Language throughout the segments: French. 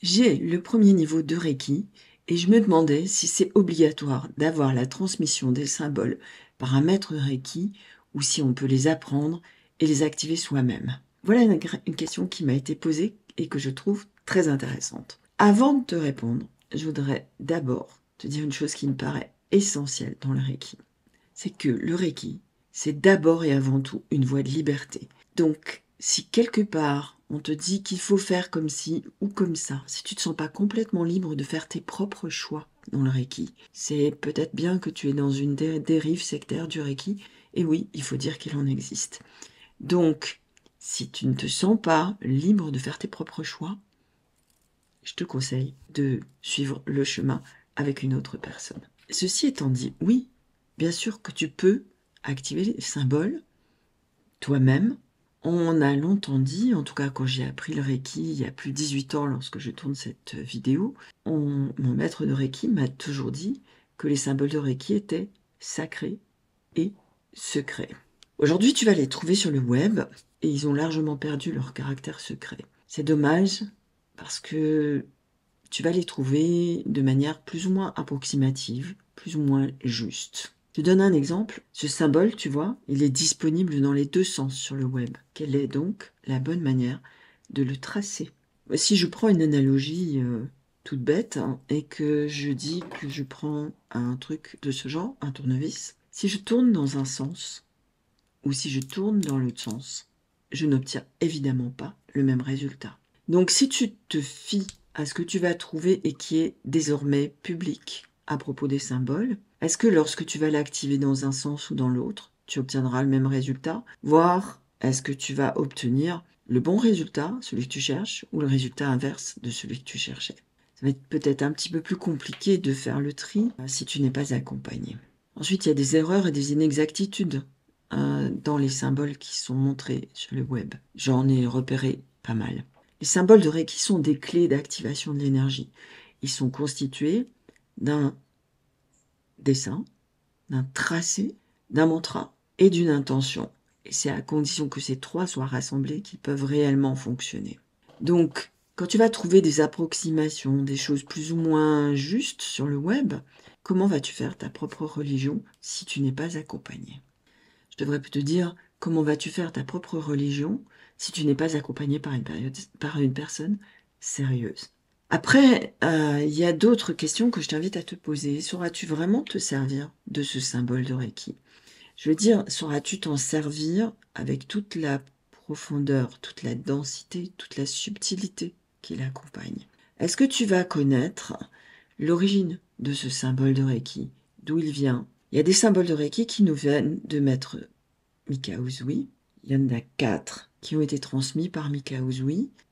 J'ai le premier niveau de Reiki et je me demandais si c'est obligatoire d'avoir la transmission des symboles par un maître Reiki ou si on peut les apprendre et les activer soi-même. Voilà une, question qui m'a été posée et que je trouve très intéressante. Avant de te répondre, je voudrais d'abord te dire une chose qui me paraît essentielle dans le Reiki. C'est que le Reiki, c'est d'abord et avant tout une voie de liberté. Donc, si quelque part on te dit qu'il faut faire comme ci ou comme ça, si tu ne te sens pas complètement libre de faire tes propres choix dans le Reiki, c'est peut-être bien que tu es dans une dérive sectaire du Reiki, et oui, il faut dire qu'il en existe. Donc, si tu ne te sens pas libre de faire tes propres choix, je te conseille de suivre le chemin avec une autre personne. Ceci étant dit, oui, bien sûr que tu peux activer les symboles toi-même on a longtemps dit, en tout cas quand j'ai appris le Reiki il y a plus de 18 ans lorsque je tourne cette vidéo, mon maître de Reiki m'a toujours dit que les symboles de Reiki étaient sacrés et secrets. Aujourd'hui, tu vas les trouver sur le web et ils ont largement perdu leur caractère secret. C'est dommage parce que tu vas les trouver de manière plus ou moins approximative, plus ou moins juste te donne un exemple. Ce symbole, tu vois, il est disponible dans les deux sens sur le web. Quelle est donc la bonne manière de le tracer Si je prends une analogie euh, toute bête hein, et que je dis que je prends un truc de ce genre, un tournevis, si je tourne dans un sens ou si je tourne dans l'autre sens, je n'obtiens évidemment pas le même résultat. Donc si tu te fies à ce que tu vas trouver et qui est désormais public à propos des symboles, est-ce que lorsque tu vas l'activer dans un sens ou dans l'autre, tu obtiendras le même résultat Voire, est-ce que tu vas obtenir le bon résultat, celui que tu cherches, ou le résultat inverse de celui que tu cherchais Ça va être peut-être un petit peu plus compliqué de faire le tri euh, si tu n'es pas accompagné. Ensuite, il y a des erreurs et des inexactitudes hein, dans les symboles qui sont montrés sur le web. J'en ai repéré pas mal. Les symboles de Reiki sont des clés d'activation de l'énergie. Ils sont constitués d'un dessin, d'un tracé, d'un mantra et d'une intention. Et c'est à condition que ces trois soient rassemblés qu'ils peuvent réellement fonctionner. Donc, quand tu vas trouver des approximations, des choses plus ou moins justes sur le web, comment vas-tu faire ta propre religion si tu n'es pas accompagné Je devrais te dire comment vas-tu faire ta propre religion si tu n'es pas accompagné par une, par une personne sérieuse après, il euh, y a d'autres questions que je t'invite à te poser. Sauras-tu vraiment te servir de ce symbole de Reiki Je veux dire, sauras-tu t'en servir avec toute la profondeur, toute la densité, toute la subtilité qui l'accompagne Est-ce que tu vas connaître l'origine de ce symbole de Reiki D'où il vient Il y a des symboles de Reiki qui nous viennent de Maître Mikao Il y en a quatre qui ont été transmis par Mikao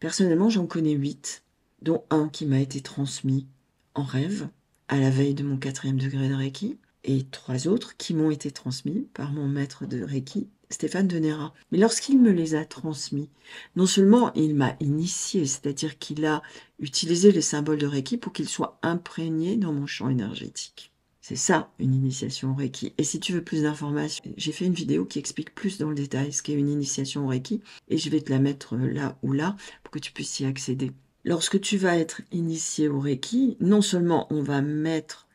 Personnellement, j'en connais huit dont un qui m'a été transmis en rêve à la veille de mon quatrième degré de Reiki, et trois autres qui m'ont été transmis par mon maître de Reiki, Stéphane Nera Mais lorsqu'il me les a transmis, non seulement il m'a initié, c'est-à-dire qu'il a utilisé les symboles de Reiki pour qu'ils soient imprégnés dans mon champ énergétique. C'est ça, une initiation au Reiki. Et si tu veux plus d'informations, j'ai fait une vidéo qui explique plus dans le détail ce qu'est une initiation au Reiki et je vais te la mettre là ou là pour que tu puisses y accéder lorsque tu vas être initié au Reiki, non seulement on va mettre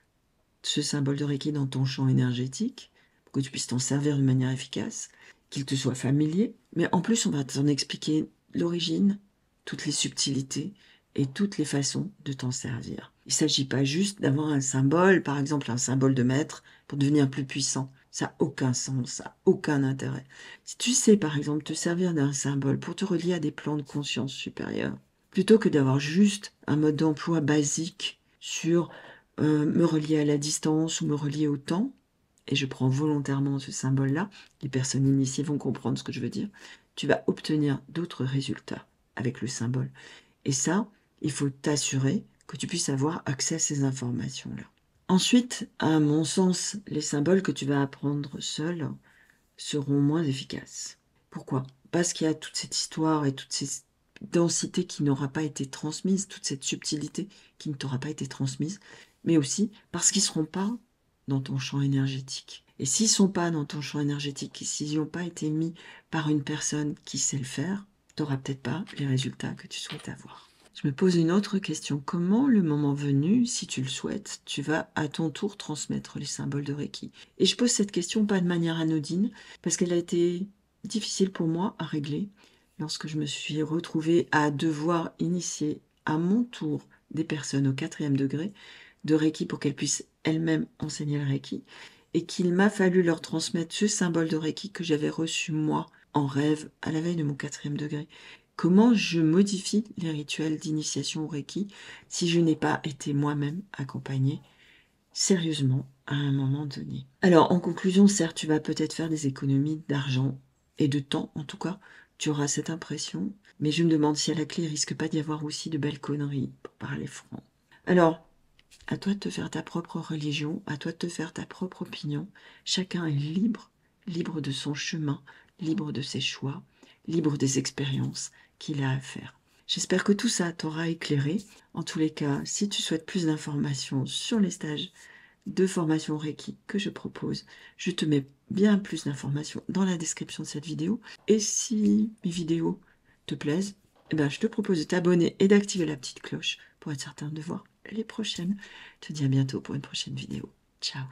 ce symbole de Reiki dans ton champ énergétique, pour que tu puisses t'en servir de manière efficace, qu'il te soit familier, mais en plus on va t'en expliquer l'origine, toutes les subtilités et toutes les façons de t'en servir. Il ne s'agit pas juste d'avoir un symbole, par exemple un symbole de maître, pour devenir plus puissant. Ça n'a aucun sens, ça n'a aucun intérêt. Si tu sais par exemple te servir d'un symbole pour te relier à des plans de conscience supérieurs, plutôt que d'avoir juste un mode d'emploi basique sur euh, me relier à la distance ou me relier au temps, et je prends volontairement ce symbole-là, les personnes initiées vont comprendre ce que je veux dire, tu vas obtenir d'autres résultats avec le symbole. Et ça, il faut t'assurer que tu puisses avoir accès à ces informations-là. Ensuite, à mon sens, les symboles que tu vas apprendre seul seront moins efficaces. Pourquoi Parce qu'il y a toute cette histoire et toutes ces densité qui n'aura pas été transmise, toute cette subtilité qui ne t'aura pas été transmise, mais aussi parce qu'ils ne seront pas dans ton champ énergétique. Et s'ils ne sont pas dans ton champ énergétique, et s'ils n'ont pas été mis par une personne qui sait le faire, tu n'auras peut-être pas les résultats que tu souhaites avoir. Je me pose une autre question. Comment, le moment venu, si tu le souhaites, tu vas à ton tour transmettre les symboles de Reiki Et je pose cette question pas de manière anodine, parce qu'elle a été difficile pour moi à régler lorsque je me suis retrouvée à devoir initier à mon tour des personnes au quatrième degré de Reiki pour qu'elles puissent elles-mêmes enseigner le Reiki, et qu'il m'a fallu leur transmettre ce symbole de Reiki que j'avais reçu moi en rêve à la veille de mon quatrième degré. Comment je modifie les rituels d'initiation au Reiki si je n'ai pas été moi-même accompagnée sérieusement à un moment donné. Alors en conclusion, certes, tu vas peut-être faire des économies d'argent et de temps en tout cas tu auras cette impression, mais je me demande si à la clé il risque pas d'y avoir aussi de belles conneries, pour parler franc. Alors, à toi de te faire ta propre religion, à toi de te faire ta propre opinion. Chacun est libre, libre de son chemin, libre de ses choix, libre des expériences qu'il a à faire. J'espère que tout ça t'aura éclairé. En tous les cas, si tu souhaites plus d'informations sur les stages de formation Reiki que je propose. Je te mets bien plus d'informations dans la description de cette vidéo. Et si mes vidéos te plaisent, eh ben, je te propose de t'abonner et d'activer la petite cloche pour être certain de voir les prochaines. Je te dis à bientôt pour une prochaine vidéo. Ciao